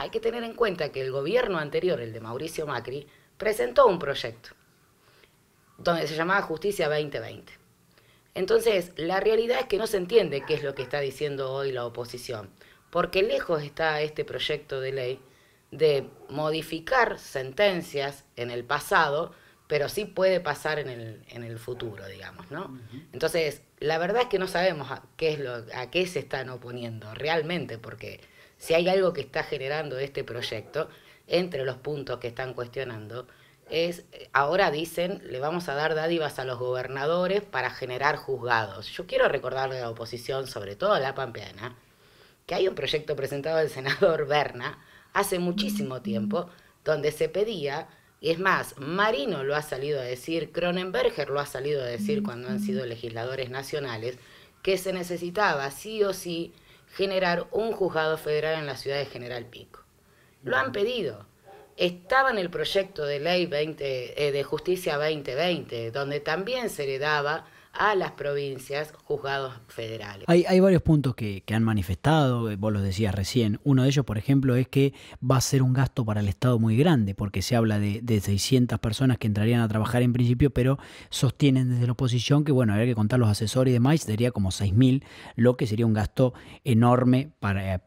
hay que tener en cuenta que el gobierno anterior, el de Mauricio Macri, presentó un proyecto donde se llamaba Justicia 2020. Entonces, la realidad es que no se entiende qué es lo que está diciendo hoy la oposición, porque lejos está este proyecto de ley de modificar sentencias en el pasado, pero sí puede pasar en el, en el futuro, digamos, ¿no? Entonces, la verdad es que no sabemos a qué, es a qué se están oponiendo realmente, porque si hay algo que está generando este proyecto, entre los puntos que están cuestionando, es, ahora dicen, le vamos a dar dádivas a los gobernadores para generar juzgados. Yo quiero recordarle a la oposición, sobre todo a la pampeana, que hay un proyecto presentado del senador Berna hace muchísimo tiempo, donde se pedía, y es más, Marino lo ha salido a decir, Cronenberger lo ha salido a decir cuando han sido legisladores nacionales, que se necesitaba sí o sí generar un juzgado federal en la ciudad de General Pico. Lo han pedido. Estaba en el proyecto de ley eh, de justicia 2020, donde también se le daba a las provincias, juzgados federales. Hay, varios puntos que, han manifestado, eh, vos los decías recién. Uno de ellos, por ejemplo, es que va a ser un gasto para el Estado muy grande, porque se habla de, 600 personas que entrarían a trabajar en principio, pero sostienen desde la oposición que, bueno, habría que contar los asesores y demás, sería como 6.000, lo que sería un gasto enorme para, eh,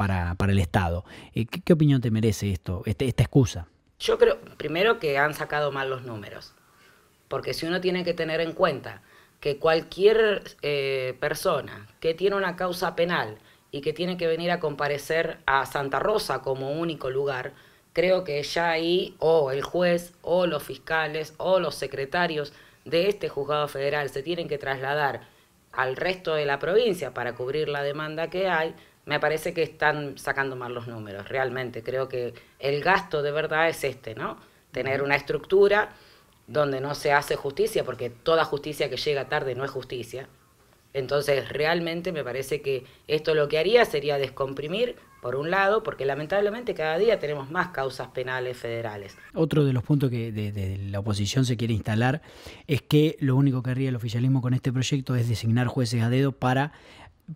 el Estado. Eh, ¿Qué, opinión te merece esto, este, esta excusa? Yo creo, primero, que han sacado mal los números, porque si uno tiene que tener en cuenta que cualquier eh, persona que tiene una causa penal y que tiene que venir a comparecer a Santa Rosa como único lugar, creo que ya ahí o el juez o los fiscales o los secretarios de este juzgado federal se tienen que trasladar al resto de la provincia para cubrir la demanda que hay, me parece que están sacando mal los números, realmente. Creo que el gasto de verdad es este, ¿no? Tener una estructura donde no se hace justicia, porque toda justicia que llega tarde no es justicia. Entonces, realmente me parece que esto lo que haría sería descomprimir, por un lado, porque lamentablemente cada día tenemos más causas penales federales. Otro de los puntos que de, la oposición se quiere instalar es que lo único que haría el oficialismo con este proyecto es designar jueces a dedo para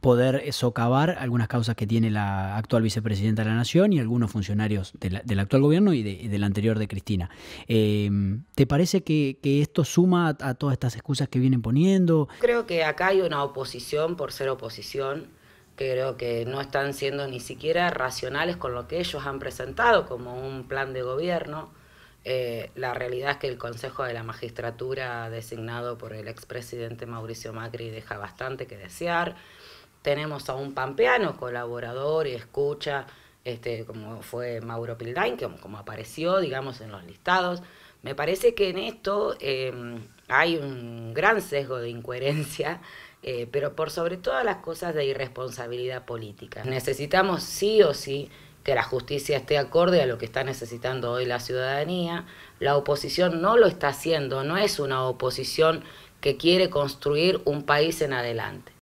poder socavar algunas causas que tiene la actual vicepresidenta de la Nación y algunos funcionarios del actual gobierno y, del anterior de Cristina. Em, ¿Te parece que, esto suma a, a, todas estas excusas que vienen poniendo? Creo que acá hay una oposición por ser oposición. Que creo que no están siendo ni siquiera racionales con lo que ellos han presentado como un plan de gobierno. Eh, la realidad es que el Consejo de la Magistratura designado por el expresidente Mauricio Macri deja bastante que desear. Tenemos a un pampeano colaborador y escucha, este, como fue Mauro Pildain, que como apareció, digamos, en los listados. Me parece que en esto em, hay un gran sesgo de incoherencia eh, pero por sobre todas las cosas de irresponsabilidad política. Necesitamos sí o sí que la justicia esté acorde a lo que está necesitando hoy la ciudadanía. La oposición no lo está haciendo, no es una oposición que quiere construir un país en adelante.